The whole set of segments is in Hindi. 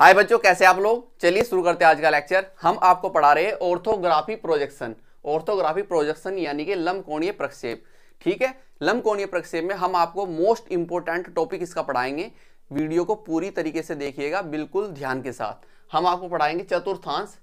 हाय बच्चों कैसे आप लोग चलिए शुरू करते हैं आज का लेक्चर हम आपको पढ़ा रहे हैं ऑर्थोग्राफी प्रोजेक्शन ऑर्थोग्राफी प्रोजेक्शन यानी कि कोणीय प्रक्षेप ठीक है कोणीय प्रक्षेप में हम आपको मोस्ट इंपोर्टेंट टॉपिक इसका पढ़ाएंगे वीडियो को पूरी तरीके से देखिएगा बिल्कुल ध्यान के साथ हम आपको पढ़ाएंगे चतुर्थांश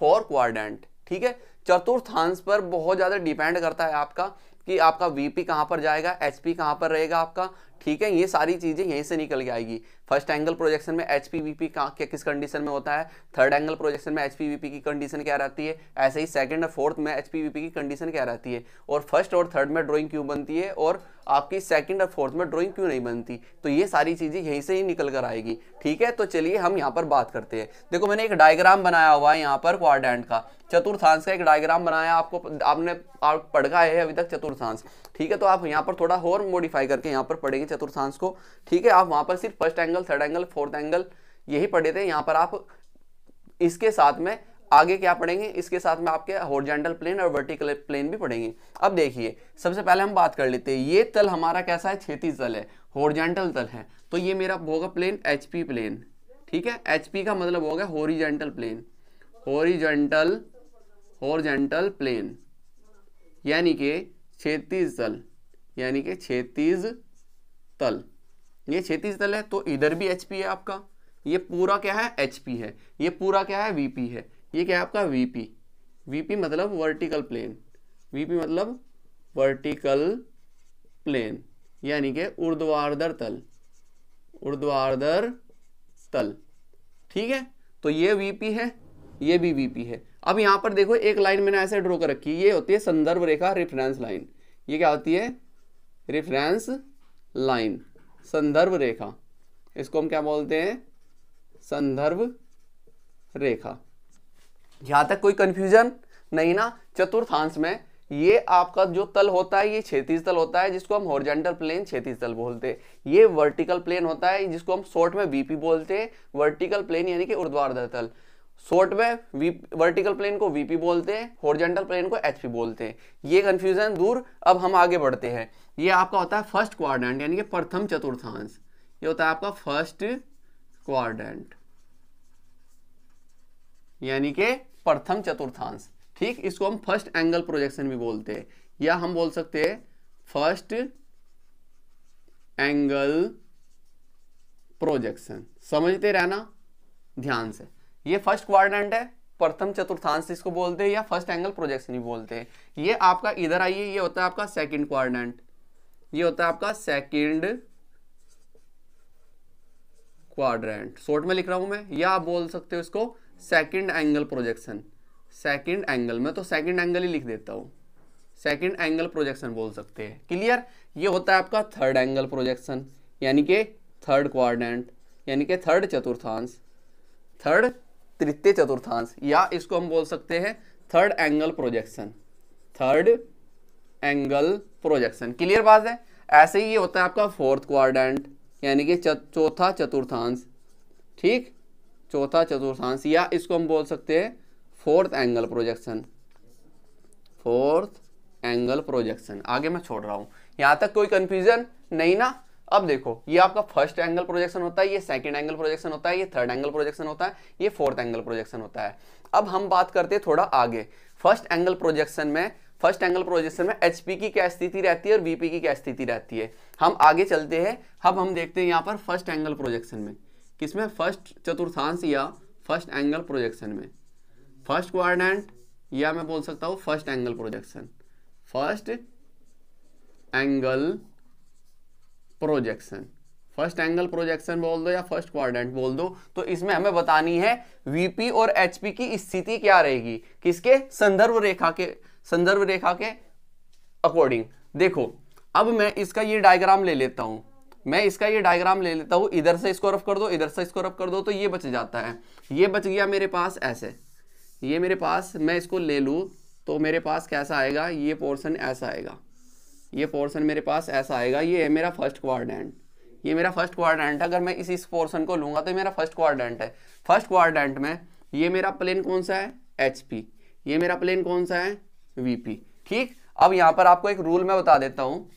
फॉर क्वार ठीक है चतुर्थांश पर बहुत ज़्यादा डिपेंड करता है आपका कि आपका वीपी कहाँ पर जाएगा एचपी कहाँ पर रहेगा आपका ठीक है ये सारी चीज़ें यहीं से निकल के आएगी फर्स्ट एंगल प्रोजेक्शन में एच पी वी पी क्या किस कंडीशन में होता है थर्ड एंगल प्रोजेक्शन में एच पी वी पी की कंडीशन क्या रहती है ऐसे ही सेकंड और फोर्थ में एच पी वी पी की कंडीशन क्या रहती है और फर्स्ट और थर्ड में ड्रॉइंग क्यों बनती है और आपकी सेकंड और फोर्थ में ड्राइंग क्यों नहीं बनती तो ये सारी चीज़ें यहीं से ही निकल कर आएगी ठीक है तो चलिए हम यहाँ पर बात करते हैं देखो मैंने एक डायग्राम बनाया हुआ है यहाँ पर क्वाड्रेंट का चतुर्थांश का एक डायग्राम बनाया आपको आपने आप पढ़ा है अभी तक चतुर्थांश ठीक है तो आप यहाँ पर थोड़ा और मॉडिफाई करके यहाँ पर पढ़ेंगे चतुर्थांश को ठीक है आप वहाँ पर सिर्फ first angle third angle fourth angle यही पढ़े थे यहाँ पर आप इसके साथ में आगे क्या पढ़ेंगे इसके साथ में आपके हॉर्जेंटल प्लेन और वर्टिकल प्लेन भी पढ़ेंगे अब देखिए सबसे पहले हम बात कर लेते हैं ये तल हमारा कैसा है क्षेत्रीय तल है हॉर्जेंटल तल है तो ये मेरा होगा प्लेन एच प्लेन ठीक है एच का मतलब होगा horizontal plane horizontal horizontal plane यानी कि क्षेत्रीय तल यानी कि छेतीज तल ये क्षेत्रीय तल है तो इधर भी एच है आपका ये पूरा क्या है एच है ये पूरा क्या है वी है ये क्या है आपका वीपी वीपी मतलब वर्टिकल प्लेन वीपी मतलब वर्टिकल प्लेन यानी कि ऊर्ध्वाधर तल ऊर्ध्वाधर तल ठीक है तो ये वीपी है ये भी वीपी है अब यहां पर देखो एक लाइन मैंने ऐसे ड्रॉ कर रखी है ये होती है संदर्भ रेखा रेफरेंस लाइन ये क्या होती है रेफरेंस लाइन संदर्भ रेखा इसको हम क्या बोलते हैं संदर्भ रेखा यहाँ तक कोई कन्फ्यूजन नहीं ना चतुर्थांश में ये आपका जो तल होता है ये क्षेत्रीय तल होता है जिसको हम हॉर्जेंटल प्लेन क्षेत्रीय तल बोलते हैं ये वर्टिकल प्लेन होता है जिसको हम शॉर्ट में वीपी बोलते हैं वर्टिकल प्लेन यानी कि ऊर्ध्वाधर तल शॉर्ट में वर्टिकल प्लेन को वीपी बोलते हैं हॉर्जेंटल प्लेन को एचपी बोलते हैं ये कन्फ्यूजन दूर अब हम आगे बढ़ते हैं ये आपका होता है फर्स्ट क्वाड्रेंट यानी कि प्रथम चतुर्थांश ये होता है आपका फर्स्ट क्वारंट यानी कि प्रथम चतुर्थांश ठीक इसको हम फर्स्ट एंगल प्रोजेक्शन भी बोलते हैं या हम बोल सकते हैं फर्स्ट एंगल प्रोजेक्शन समझते रहना ध्यान से ये फर्स्ट क्वाड्रेंट है प्रथम चतुर्थांश इसको बोलते हैं या फर्स्ट एंगल प्रोजेक्शन ही बोलते हैं ये आपका इधर आइए ये होता है आपका सेकंड क्वाड्रेंट ये होता है आपका सेकंड क्वाड्रेंट शॉर्ट में लिख रहा हूं मैं या आप बोल सकते हो इसको second angle projection second angle में तो सेकंड एंगल ही लिख देता हूँ सेकंड एंगल प्रोजेक्शन बोल सकते हैं क्लियर ये होता है आपका थर्ड एंगल प्रोजेक्शन यानी कि थर्ड क्वारडेंट यानी कि थर्ड चतुर्थांश थर्ड तृतीय चतुर्थांश या इसको हम बोल सकते हैं third angle projection third angle projection clear बात है ऐसे ही ये होता है आपका फोर्थ क्वारडेंट यानी कि चौथा चतुर्थांश ठीक चौथा चतुर्थांश या इसको हम बोल सकते हैं fourth angle projection fourth angle projection आगे मैं छोड़ रहा हूं यहाँ तक कोई कन्फ्यूजन नहीं ना अब देखो ये आपका फर्स्ट एंगल प्रोजेक्शन होता है ये सेकंड एंगल प्रोजेक्शन होता है ये थर्ड एंगल प्रोजेक्शन होता है ये फोर्थ एंगल प्रोजेक्शन होता है अब हम बात करते हैं थोड़ा आगे फर्स्ट एंगल प्रोजेक्शन में फर्स्ट एंगल प्रोजेक्शन में एचपी की क्या स्थिति रहती है और वीपी की क्या स्थिति रहती है हम आगे चलते हैं अब हम देखते हैं यहाँ पर फर्स्ट एंगल प्रोजेक्शन में किसमें फर्स्ट चतुर्थांश या फर्स्ट एंगल प्रोजेक्शन में फर्स्ट क्वारनेंट या मैं बोल सकता हूँ first angle projection first angle projection first angle projection बोल दो या फर्स्ट क्वारेंट बोल दो तो इसमें हमें बतानी है वीपी और एचपी की स्थिति क्या रहेगी किसके संदर्भ रेखा के संदर्भ रेखा के अकॉर्डिंग देखो अब मैं इसका ये डायग्राम ले लेता हूँ मैं इसका ये डायग्राम ले लेता हूँ इधर से स्कोर ऑफ कर दो इधर से स्कोर ऑफ कर दो तो ये बच जाता है ये बच गया मेरे पास ऐसे ये मेरे पास मैं इसको ले लूँ तो मेरे पास कैसा आएगा ये पोर्सन ऐसा आएगा ये पोर्सन मेरे पास ऐसा आएगा ये है मेरा फर्स्ट क्वारडेंट ये मेरा फर्स्ट क्वारडेंट है अगर मैं इसी पोर्सन को लूँगा तो मेरा फर्स्ट क्वारडेंट है फर्स्ट क्वारडेंट में ये मेरा प्लेन कौन सा है एच ये मेरा प्लेन कौन सा है वी ठीक अब यहाँ पर आपको एक रूल मैं बता देता हूँ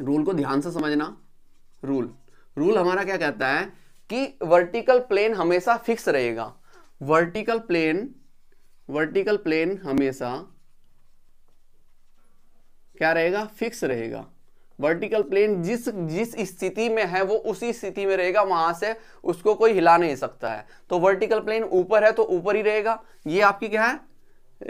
रूल को ध्यान से समझना रूल रूल हमारा क्या कहता है कि वर्टिकल प्लेन हमेशा फिक्स रहेगा वर्टिकल प्लेन वर्टिकल प्लेन हमेशा क्या रहेगा फिक्स रहेगा वर्टिकल प्लेन जिस जिस स्थिति में है वो उसी स्थिति में रहेगा वहां से उसको कोई हिला नहीं सकता है तो वर्टिकल प्लेन ऊपर है तो ऊपर ही रहेगा ये आपकी क्या है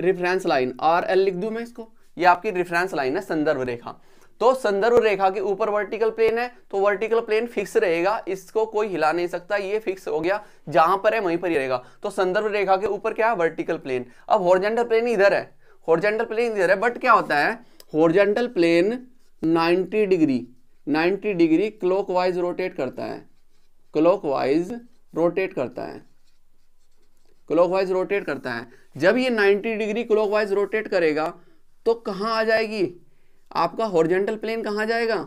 रिफरेंस लाइन आर एल लिख दू मैं इसको ये आपकी रिफरेंस लाइन है संदर्भ रेखा तो संदर्भ रेखा के ऊपर वर्टिकल प्लेन है तो वर्टिकल प्लेन फिक्स रहेगा इसको कोई हिला नहीं सकता ये फिक्स हो गया जहां पर है वहीं पर ही रहेगा तो संदर्भ रेखा के ऊपर क्या है वर्टिकल प्लेन अब हॉर्जेंटल प्लेन इधर है हॉर्जेंटल प्लेन इधर है बट क्या होता है horizontal plane 90 degree 90 degree clock rotate करता है क्लॉकवाइज रोटेट करता है क्लोक रोटेट करता है जब ये 90 डिग्री क्लॉकवाइज रोटेट करेगा तो कहाँ आ जाएगी आपका हॉर्जेंटल प्लेन कहाँ जाएगा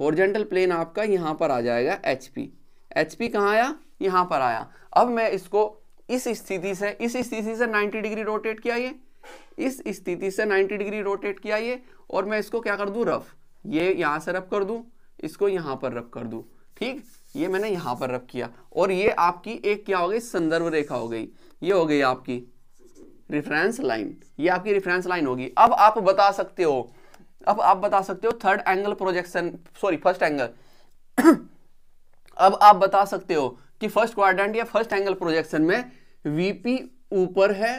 हॉर्जेंटल प्लेन आपका यहाँ पर आ जाएगा एच पी एच पी कहाँ आया यहाँ पर आया अब मैं इसको इस स्थिति से इस स्थिति से 90 डिग्री रोटेट किया ये इस स्थिति से 90 डिग्री रोटेट किया ये और मैं इसको क्या कर दूँ रफ ये यहाँ से रफ कर दूँ इसको यहाँ पर रफ कर दूँ ठीक ये मैंने यहाँ पर रफ किया और ये आपकी एक क्या हो गई संदर्भ रेखा हो गई ये हो गई आपकी रिफरेंस लाइन ये आपकी रिफरेंस लाइन होगी अब आप बता सकते हो अब आप बता सकते हो third angle projection sorry first angle अब आप बता सकते हो कि फर्स्ट क्वाड्रेंट या फर्स्ट एंगल प्रोजेक्शन में वीपी ऊपर है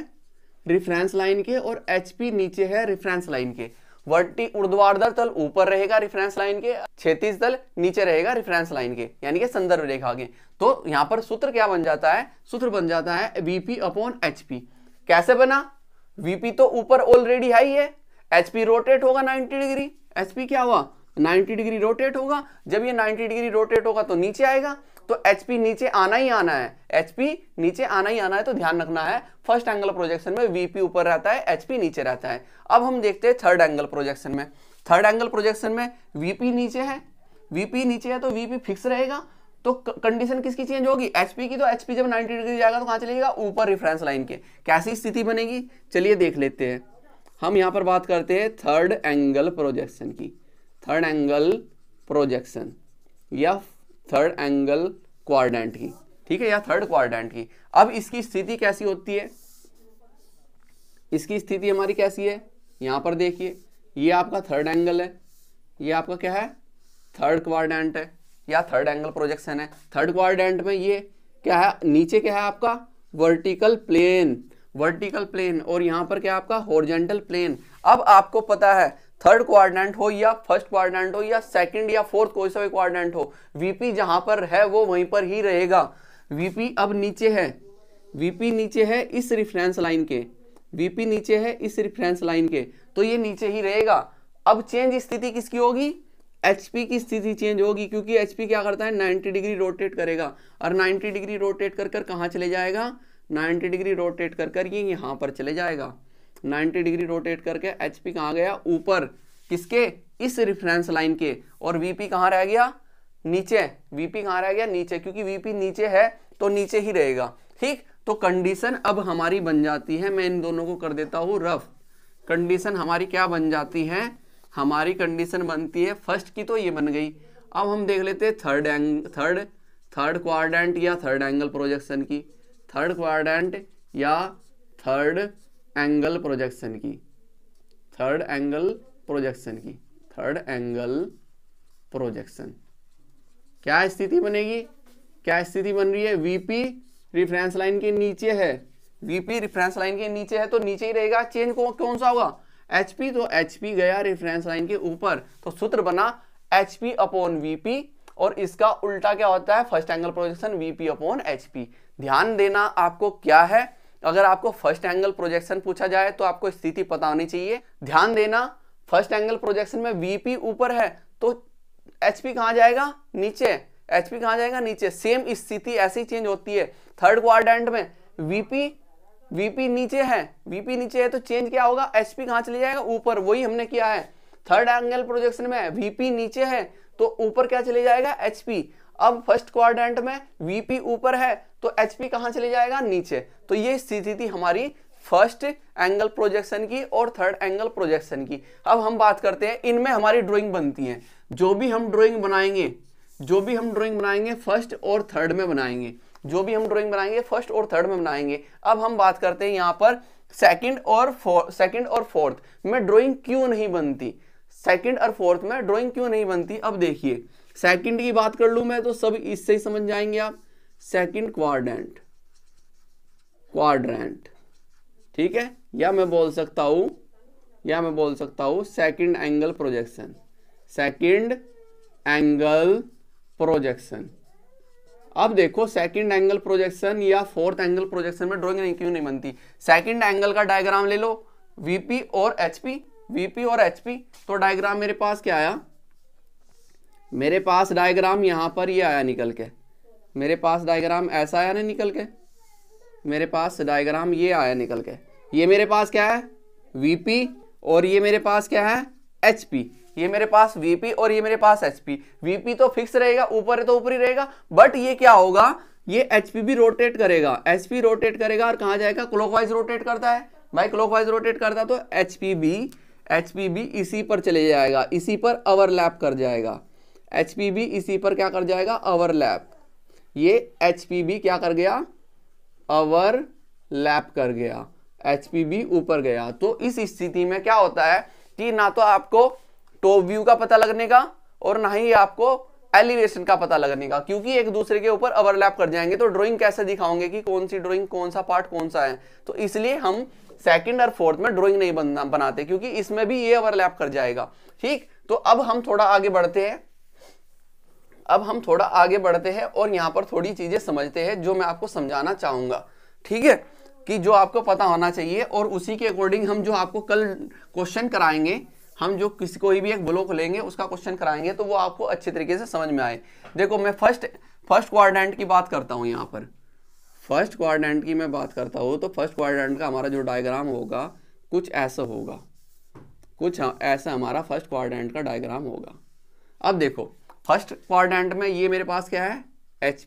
रिफरेंस लाइन के और एचपी नीचे है रिफरेंस लाइन के वर्टी उर्द्वार तल ऊपर रहेगा रिफरेंस लाइन के क्षेत्रीज तल नीचे रहेगा रिफरेंस लाइन के यानी कि संदर्भ रेखा के तो यहां पर सूत्र क्या बन जाता है सूत्र बन जाता है वीपी अपॉन एचपी कैसे बना वीपी तो ऊपर ऑलरेडी है ही है एच पी रोटेट होगा 90 डिग्री एच पी क्या हुआ 90 डिग्री रोटेट होगा जब ये 90 डिग्री रोटेट होगा तो नीचे आएगा तो एच पी नीचे आना ही आना है एच पी नीचे आना ही आना है तो ध्यान रखना है फर्स्ट एंगल प्रोजेक्शन में वीपी ऊपर रहता है एच पी नीचे रहता है अब हम देखते हैं थर्ड एंगल प्रोजेक्शन में थर्ड एंगल प्रोजेक्शन में वीपी नीचे है वीपी नीचे है तो वीपी फिक्स रहेगा तो कंडीशन किसकी चेंज होगी एचपी की तो एचपी जब 90 डिग्री जाएगा तो कहाँ चलेगा ऊपर रेफरेंस लाइन के कैसी स्थिति बनेगी चलिए देख लेते हैं हम यहाँ पर बात करते हैं थर्ड एंगल प्रोजेक्शन की थर्ड एंगल प्रोजेक्शन या थर्ड एंगल क्वारडेंट की ठीक है या थर्ड क्वारडेंट की अब इसकी स्थिति कैसी होती है इसकी स्थिति हमारी कैसी है यहाँ पर देखिए ये आपका थर्ड एंगल है ये आपका क्या है थर्ड क्वारडेंट है या थर्ड एंगल प्रोजेक्शन है थर्ड क्वारडेंट में ये क्या है नीचे क्या है आपका वर्टिकल प्लेन वर्टिकल प्लेन और यहाँ पर क्या आपका हॉर्जेंटल प्लेन अब आपको पता है थर्ड क्वारडेंट हो या फर्स्ट क्वारडेंट हो या सेकंड या फोर्थ कोई सा भी क्वारडेंट हो वीपी जहां पर है वो वहीं पर ही रहेगा वीपी अब नीचे है वीपी नीचे है इस रिफरेंस लाइन के वीपी नीचे है इस रिफरेंस लाइन के तो ये नीचे ही रहेगा अब चेंज स्थिति किसकी होगी एचपी की स्थिति चेंज होगी क्योंकि एचपी क्या करता है 90 डिग्री रोटेट करेगा और 90 डिग्री रोटेट कर कर कहाँ चले जाएगा 90 डिग्री रोटेट कर कर ये यहाँ पर चले जाएगा 90 डिग्री रोटेट करके एच पी कहाँ गया ऊपर किसके इस रिफरेंस लाइन के और वी पी कहाँ रह गया नीचे वी पी कहाँ रह गया नीचे क्योंकि वी पी नीचे है तो नीचे ही रहेगा ठीक तो कंडीशन अब हमारी बन जाती है मैं इन दोनों को कर देता हूँ रफ कंडीशन हमारी क्या बन जाती है हमारी कंडीशन बनती है फर्स्ट की तो ये बन गई अब हम देख लेते हैं थर्ड एंग थर्ड थर्ड क्वाड्रेंट या थर्ड एंगल प्रोजेक्शन की थर्ड क्वाड्रेंट या थर्ड एंगल प्रोजेक्शन की थर्ड एंगल प्रोजेक्शन की थर्ड एंगल प्रोजेक्शन क्या स्थिति बनेगी क्या स्थिति बन रही है वीपी रिफरेंस लाइन के नीचे है वीपी रिफरेंस लाइन के नीचे है तो नीचे ही रहेगा चेंज को कौन सा होगा एचपी तो एचपी गया रिफरेंस लाइन के ऊपर तो सूत्र बना एच पी अपॉन वीपी और इसका उल्टा क्या होता है first angle projection VP upon HP ध्यान देना आपको क्या है अगर आपको फर्स्ट एंगल प्रोजेक्शन पूछा जाए तो आपको स्थिति पता होनी चाहिए ध्यान देना फर्स्ट एंगल प्रोजेक्शन में वीपी ऊपर है तो एचपी पी जाएगा नीचे एचपी पी जाएगा नीचे सेम स्थिति ऐसी चेंज होती है थर्ड क्वाड्रेंट में वीपी वीपी नीचे है वीपी नीचे है तो चेंज क्या होगा एच पी चले जाएगा ऊपर वही हमने किया है थर्ड एंगल प्रोजेक्शन में वीपी नीचे है तो ऊपर क्या चले जाएगा एच पी अब फर्स्ट क्वाड्रेंट में वीपी ऊपर है तो एचपी कहाँ चले जाएगा नीचे तो ये स्थिति थी हमारी फर्स्ट एंगल प्रोजेक्शन की और थर्ड एंगल प्रोजेक्शन की अब हम बात करते हैं इनमें हमारी ड्रॉइंग बनती है जो भी हम ड्रॉइंग बनाएंगे जो भी हम ड्रॉइंग बनाएंगे फर्स्ट और थर्ड में बनाएंगे जो भी हम ड्रॉइंग बनाएंगे फर्स्ट और थर्ड में बनाएंगे अब हम बात करते हैं यहाँ पर सेकंड और सेकंड और फोर्थ में ड्रॉइंग क्यों नहीं बनती सेकंड और फोर्थ में ड्रॉइंग क्यों नहीं बनती अब देखिए सेकंड की बात कर लू मैं तो सब इससे ही समझ जाएंगे आप सेकंड क्वाड्रेंट क्वाड्रेंट ठीक है या मैं बोल सकता हूं या मैं बोल सकता हूं second angle projection second angle projection अब देखो सेकंड एंगल प्रोजेक्शन या फोर्थ एंगल प्रोजेक्शन में ड्रॉइंग नहीं क्यों नहीं बनती सेकंड एंगल का डायग्राम ले लो वीपी और एचपी वीपी और एचपी तो डायग्राम मेरे पास क्या आया मेरे पास डायग्राम यहाँ पर ये आया निकल के मेरे पास डायग्राम ऐसा आया ना निकल के मेरे पास डायग्राम ये आया निकल के ये मेरे पास क्या है वी और ये मेरे पास क्या है एच ये मेरे पास VP और ये मेरे पास HP. VP तो फिक्स रहेगा ऊपर तो ऊपर ही रहेगा बट ये क्या होगा ये HP भी रोटेट करेगा HP रोटेट करेगा और कहाँ जाएगा क्लोकवाइज रोटेट करता है भाई क्लोकवाइज रोटेट करता है तो HP भी HP भी इसी पर चले जाएगा इसी पर ओवरलैप कर जाएगा एच बी इसी पर क्या कर जाएगा ओवरलैप ये एच क्या कर गया अवर लैप कर गया एच ऊपर गया तो इस स्थिति में क्या होता है कि ना तो आपको टॉप व्यू का पता लगने का और ना ही आपको एलिवेशन का पता लगने का क्योंकि एक दूसरे के ऊपर ओवरलैप कर जाएंगे तो ड्राइंग कैसे दिखाओगे कि कौन सी ड्राइंग कौन सा पार्ट कौन सा है तो इसलिए हम सेकंड और फोर्थ में ड्राइंग नहीं बनना बनाते क्योंकि इसमें भी ये ओवरलैप कर जाएगा ठीक तो अब हम थोड़ा आगे बढ़ते हैं अब हम थोड़ा आगे बढ़ते हैं और यहाँ पर थोड़ी चीज़ें समझते हैं जो मैं आपको समझाना चाहूंगा ठीक है कि जो आपको पता होना चाहिए और उसी के अकॉर्डिंग हम जो आपको कल क्वेश्चन कराएंगे हम जो किसी कोई भी एक ब्लॉक लेंगे उसका क्वेश्चन कराएंगे तो वो आपको अच्छे तरीके से समझ में आए देखो मैं फर्स्ट फर्स्ट क्वारडेंट की बात करता हूँ यहाँ पर फर्स्ट क्वारडेंट की मैं बात करता हूँ तो फर्स्ट क्वारडेंट का हमारा जो डायग्राम होगा कुछ ऐसा होगा कुछ ऐसा हमारा फर्स्ट क्वारडेंट का डायग्राम होगा अब देखो फर्स्ट क्वाड्रेंट में ये मेरे पास क्या है एच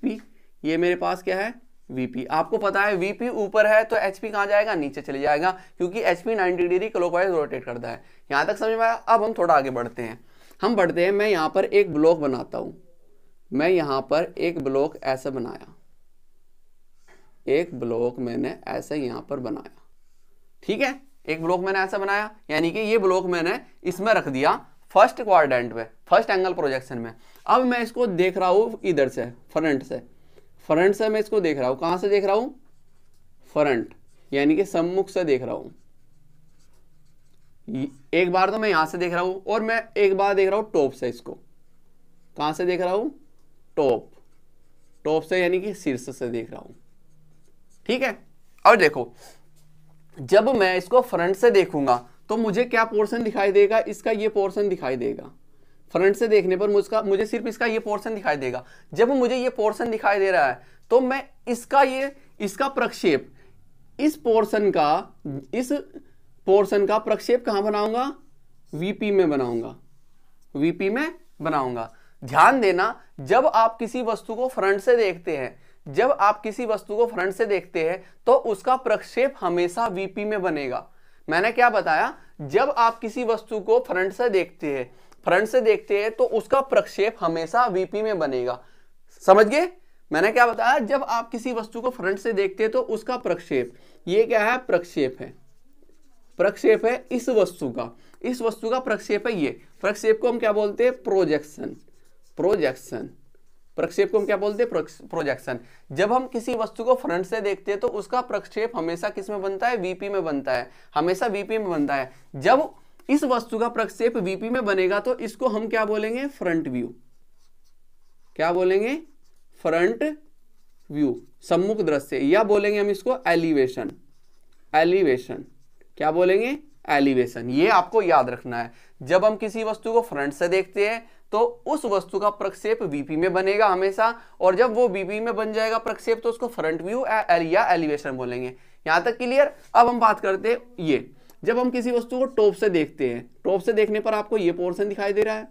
ये मेरे पास क्या है वीपी आपको पता है वीपी ऊपर है तो पी कहाँ जाएगा नीचे चले जाएगा क्योंकि पी 90 डिग्री क्लोकवाइज रोटेट करता है यहाँ तक समझ में आया अब हम थोड़ा आगे बढ़ते हैं हम बढ़ते हैं मैं यहाँ पर एक ब्लॉक बनाता हूँ मैं यहाँ पर एक ब्लॉक ऐसे बनाया एक ब्लॉक मैंने ऐसे यहाँ पर बनाया ठीक है एक ब्लॉक मैंने ऐसा बनाया यानी कि ये ब्लॉक मैंने इसमें रख दिया फर्स्ट क्वाड्रेंट में फर्स्ट एंगल प्रोजेक्शन में अब मैं इसको देख रहा हूँ इधर से फ्रंट से फ्रंट से मैं इसको देख रहा हूँ कहाँ से देख रहा हूँ फ्रंट यानी कि सम्मुख से देख रहा हूँ एक बार तो मैं यहाँ से देख रहा हूं और मैं एक बार देख रहा हूं टॉप से इसको कहां से देख रहा हूं टॉप टॉप से यानी कि शीर्ष से देख रहा हूं ठीक है और देखो जब मैं इसको फ्रंट से देखूंगा तो मुझे क्या पोर्सन दिखाई देगा इसका ये पोर्सन दिखाई देगा फ्रंट से देखने पर मुझका मुझे सिर्फ इसका ये पोर्सन दिखाई देगा जब मुझे ये पोर्सन दिखाई दे रहा है तो मैं इसका ये इसका प्रक्षेप इस पोर्सन का इस पोर्सन का प्रक्षेप कहां बनाऊंगा वीपी में बनाऊंगा वीपी में बनाऊंगा ध्यान देना जब आप किसी वस्तु को फ्रंट से देखते हैं जब आप किसी वस्तु को फ्रंट से देखते हैं तो उसका प्रक्षेप हमेशा वीपी में बनेगा मैंने क्या बताया जब आप किसी वस्तु को फ्रंट से देखते हैं फ्रंट से देखते हैं तो उसका प्रक्षेप हमेशा वीपी में बनेगा समझ गए मैंने क्या बताया जब आप किसी वस्तु को फ्रंट से देखते हैं तो उसका प्रक्षेप ये क्या है प्रक्षेप है प्रक्षेप है इस वस्तु का इस वस्तु का प्रक्षेप है ये प्रक्षेप को हम क्या बोलते हैं प्रोजेक्शन प्रोजेक्शन प्रक्षेप को हम क्या बोलते हैं प्रोजेक्शन जब हम किसी वस्तु को फ्रंट से देखते हैं तो उसका प्रक्षेप हमेशा किस में बनता है वीपी में बनता है हमेशा वीपी में बनता है जब इस वस्तु का प्रक्षेप वीपी में बनेगा तो इसको हम क्या बोलेंगे फ्रंट व्यू क्या बोलेंगे फ्रंट व्यू सम्मुख दृश्य या बोलेंगे हम इसको एलिवेशन एलिवेशन क्या बोलेंगे एलिवेशन ये आपको याद रखना है जब हम किसी वस्तु को फ्रंट से देखते हैं तो उस वस्तु का प्रक्षेप बीपी में बनेगा हमेशा और जब वो बीपी में बन जाएगा प्रक्षेप तो उसको फ्रंट व्यू या एलिवेशन बोलेंगे यहां तक क्लियर अब हम बात करते हैं ये जब हम किसी वस्तु को टॉप से देखते हैं टॉप से देखने पर आपको ये पोर्शन दिखाई दे रहा है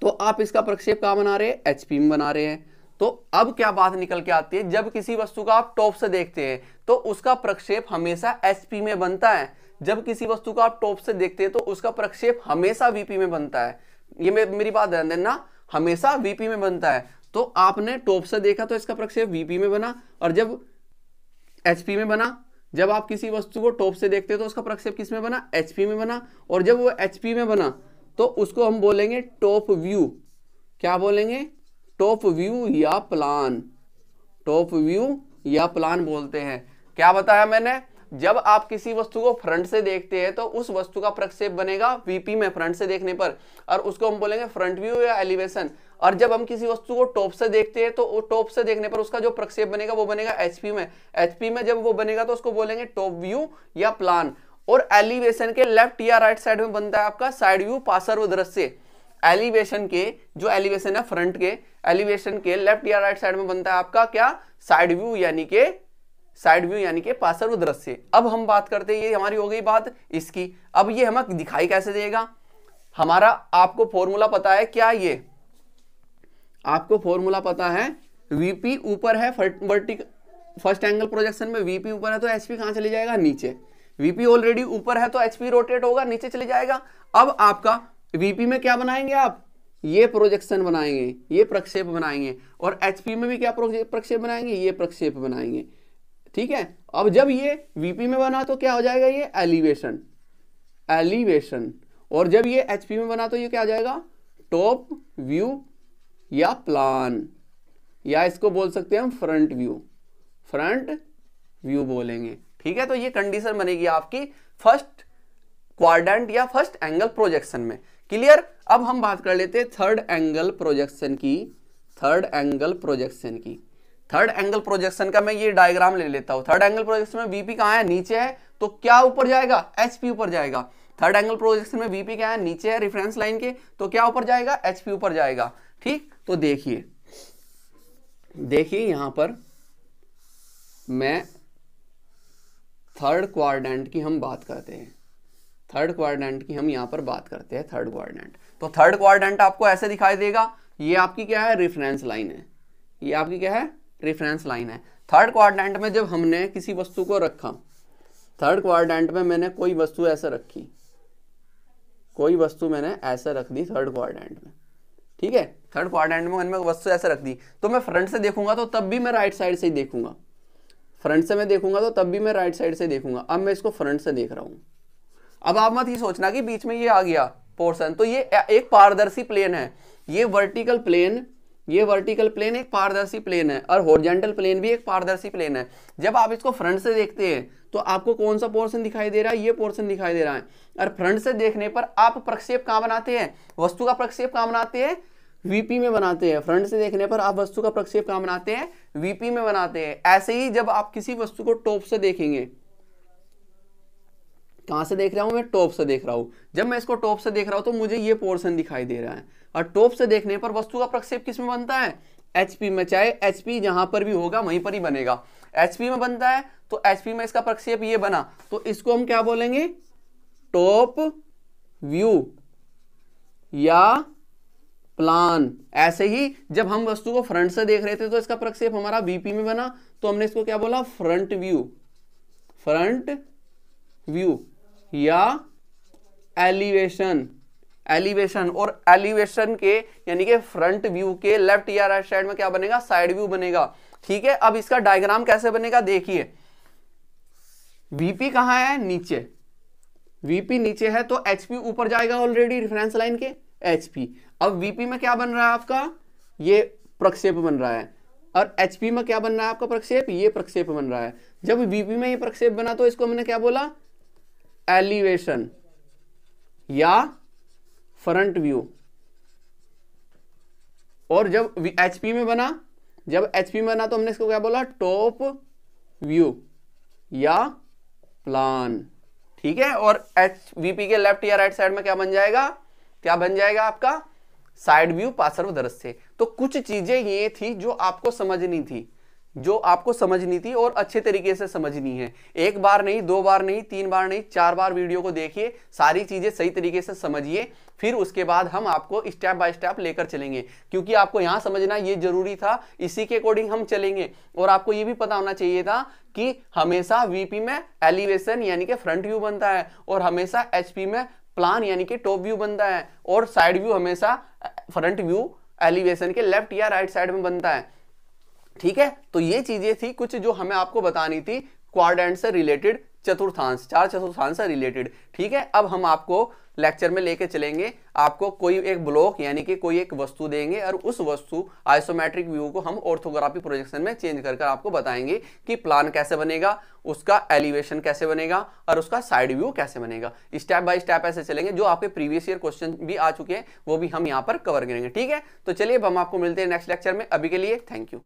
तो आप इसका प्रक्षेप कहा बना रहे हैं एचपी में बना रहे हैं तो अब क्या बात निकल के आती है जब किसी वस्तु का आप टॉप से देखते हैं तो उसका प्रक्षेप हमेशा एचपी में बनता है जब किसी वस्तु का आप टॉप से देखते हैं तो उसका प्रक्षेप हमेशा वीपी में बनता है ये मे, मेरी बात ध्यान देना हमेशा वीपी में बनता है तो आपने टॉप से देखा तो इसका प्रक्षेप वीपी में बना और जब एचपी में बना जब आप किसी वस्तु को टॉप से देखते हो तो उसका प्रक्षेप किस में बना एचपी में बना और जब वो एचपी में बना तो उसको हम बोलेंगे टॉप व्यू क्या बोलेंगे टॉप व्यू या प्लान टॉप व्यू या प्लान बोलते हैं क्या बताया मैंने जब आप किसी वस्तु को फ्रंट से देखते हैं तो उस वस्तु का प्रक्षेप बनेगा वीपी में फ्रंट से देखने पर और उसको हम बोलेंगे फ्रंट व्यू या एलिवेशन और जब हम किसी वस्तु को टॉप से देखते हैं तो टॉप से देखने पर उसका जो प्रक्षेप बनेगा वो बनेगा एचपी में एचपी में जब वो बनेगा तो उसको बोलेंगे टॉप व्यू या प्लान और एलिवेशन के लेफ्ट या राइट साइड में बनता है आपका साइड व्यू पासर्व दृश्य एलिवेशन के जो एलिवेशन है फ्रंट के एलिवेशन के लेफ्ट या राइट साइड में बनता है आपका क्या साइड व्यू यानी के साइड व्यू यानी कि पासर दृश्य अब हम बात करते हैं ये हमारी हो गई बात इसकी अब ये हमें दिखाई कैसे देगा हमारा आपको फॉर्मूला पता है क्या ये आपको फॉर्मूला पता है वीपी ऊपर है वर्टिक फर्स्ट एंगल प्रोजेक्शन में वीपी ऊपर है तो एचपी कहां चले जाएगा नीचे वीपी ऑलरेडी ऊपर है तो एचपी रोटेट होगा नीचे चले जाएगा अब आपका वीपी में क्या बनाएंगे आप ये प्रोजेक्शन बनाएंगे ये प्रक्षेप बनाएंगे और एचपी में भी क्या प्रक्षेप बनाएंगे ये प्रक्षेप बनाएंगे ठीक है अब जब ये वीपी में बना तो क्या हो जाएगा ये एलिवेशन एलिवेशन और जब ये एचपी में बना तो ये क्या हो जाएगा टॉप व्यू या प्लान या इसको बोल सकते हैं हम फ्रंट व्यू फ्रंट व्यू बोलेंगे ठीक है तो ये कंडीशन बनेगी आपकी फर्स्ट क्वाड्रेंट या फर्स्ट एंगल प्रोजेक्शन में क्लियर अब हम बात कर लेते हैं थर्ड एंगल प्रोजेक्शन की थर्ड एंगल प्रोजेक्शन की थर्ड एंगल प्रोजेक्शन का मैं ये डायग्राम ले लेता हूं थर्ड एंगल प्रोजेक्शन में वीपी कहा है नीचे है तो क्या ऊपर जाएगा एचपी ऊपर जाएगा थर्ड एंगल प्रोजेक्शन में वीपी क्या है नीचे है रिफरेंस लाइन के तो क्या ऊपर जाएगा एचपी ऊपर जाएगा ठीक तो देखिए देखिए यहां पर मैं थर्ड क्वारडेंट की हम बात करते हैं थर्ड क्वारडेंट की हम यहां पर बात करते हैं थर्ड क्वारडेंट तो थर्ड क्वारडेंट आपको ऐसे दिखाई देगा ये आपकी क्या है रिफरेंस लाइन है ये आपकी क्या है रेफरेंस लाइन है थर्ड क्वाड्रेंट में जब हमने किसी वस्तु को रखा थर्ड क्वाड्रेंट में मैंने कोई वस्तु ऐसे रखी कोई वस्तु मैंने ऐसे रख दी थर्ड क्वाड्रेंट में ठीक है थर्ड क्वाड्रेंट में मैंने वस्तु ऐसे रख दी तो मैं फ्रंट से देखूंगा तो तब भी मैं राइट साइड से ही देखूंगा फ्रंट से मैं देखूंगा तो तब भी मैं राइट साइड से देखूंगा अब मैं इसको फ्रंट से देख रहा हूँ अब आप मत ये सोचना कि बीच में ये आ गया पोर्सन तो ये एक पारदर्शी प्लेन है ये वर्टिकल प्लेन ये वर्टिकल प्लेन एक पारदर्शी प्लेन है और हॉरिजॉन्टल प्लेन भी एक पारदर्शी प्लेन है जब आप इसको फ्रंट से देखते हैं तो आपको कौन सा पोर्शन दिखाई दे रहा है ये पोर्शन दिखाई दे रहा है और फ्रंट से देखने पर आप प्रक्षेप कहाँ बनाते हैं वस्तु का प्रक्षेप कहाँ बनाते हैं वीपी में बनाते हैं फ्रंट से देखने पर आप वस्तु का प्रक्षेप कहाँ बनाते हैं वीपी में बनाते हैं ऐसे ही जब आप किसी वस्तु को टॉप से देखेंगे कहाँ से देख रहा हूँ मैं टॉप से देख रहा हूँ जब मैं इसको टॉप से देख रहा हूँ तो मुझे ये पोर्सन दिखाई दे रहा है और टॉप से देखने पर वस्तु का प्रक्षेप किस में बनता है एच में चाहे एच जहां पर भी होगा वहीं पर ही बनेगा एच में बनता है तो एच में इसका प्रक्षेप ये बना तो इसको हम क्या बोलेंगे टॉप व्यू या प्लान ऐसे ही जब हम वस्तु को फ्रंट से देख रहे थे तो इसका प्रक्षेप हमारा बीपी में बना तो हमने इसको क्या बोला फ्रंट व्यू फ्रंट व्यू या एलिवेशन एलिवेशन और एलिवेशन के यानी कि फ्रंट व्यू के लेफ्ट या राइट साइड में क्या बनेगा साइड व्यू बनेगा ठीक है अब इसका डायग्राम कैसे बनेगा देखिए वीपी कहां है नीचे वीपी नीचे है तो एचपी ऊपर जाएगा ऑलरेडी रिफरेंस लाइन के एचपी अब वीपी में क्या बन रहा है आपका ये प्रक्षेप बन रहा है और एचपी में क्या बन रहा है आपका प्रक्षेप ये प्रक्षेप बन रहा है जब वीपी में ये प्रक्षेप बना तो इसको हमने क्या बोला एलिवेशन या फ्रंट व्यू और जब एचपी में बना जब एचपी में बना तो हमने इसको क्या बोला टॉप व्यू या प्लान ठीक है और एच वीपी के लेफ्ट या राइट साइड में क्या बन जाएगा क्या बन जाएगा आपका साइड व्यू पासर्व दृश्य तो कुछ चीजें ये थी जो आपको समझनी थी जो आपको समझनी थी और अच्छे तरीके से समझनी है एक बार नहीं दो बार नहीं तीन बार नहीं चार बार वीडियो को देखिए सारी चीज़ें सही तरीके से समझिए फिर उसके बाद हम आपको स्टेप बाय स्टेप लेकर चलेंगे क्योंकि आपको यहाँ समझना ये जरूरी था इसी के अकॉर्डिंग हम चलेंगे और आपको ये भी पता होना चाहिए था कि हमेशा वीपी में एलिवेशन यानी कि फ्रंट व्यू बनता है और हमेशा एचपी में प्लान यानी कि टॉप व्यू बनता है और साइड व्यू हमेशा फ्रंट व्यू एलिवेशन के लेफ्ट या राइट साइड में बनता है ठीक है तो ये चीजें थी कुछ जो हमें आपको बतानी थी क्वारेंट से रिलेटेड चतुर्थांश चार चतुर्थांश से रिलेटेड ठीक है अब हम आपको लेक्चर में लेके चलेंगे आपको कोई एक ब्लॉक यानी कि कोई एक वस्तु देंगे और उस वस्तु आइसोमेट्रिक व्यू को हम ऑर्थोग्राफी प्रोजेक्शन में चेंज कर कर आपको बताएंगे कि प्लान कैसे बनेगा उसका एलिवेशन कैसे बनेगा और उसका साइड व्यू कैसे बनेगा स्टेप बाय स्टेप ऐसे चलेंगे जो आपके प्रीवियस ईयर क्वेश्चन भी आ चुके हैं वो भी हम यहाँ पर कवर करेंगे ठीक है तो चलिए अब हम आपको मिलते हैं नेक्स्ट लेक्चर में अभी के लिए थैंक यू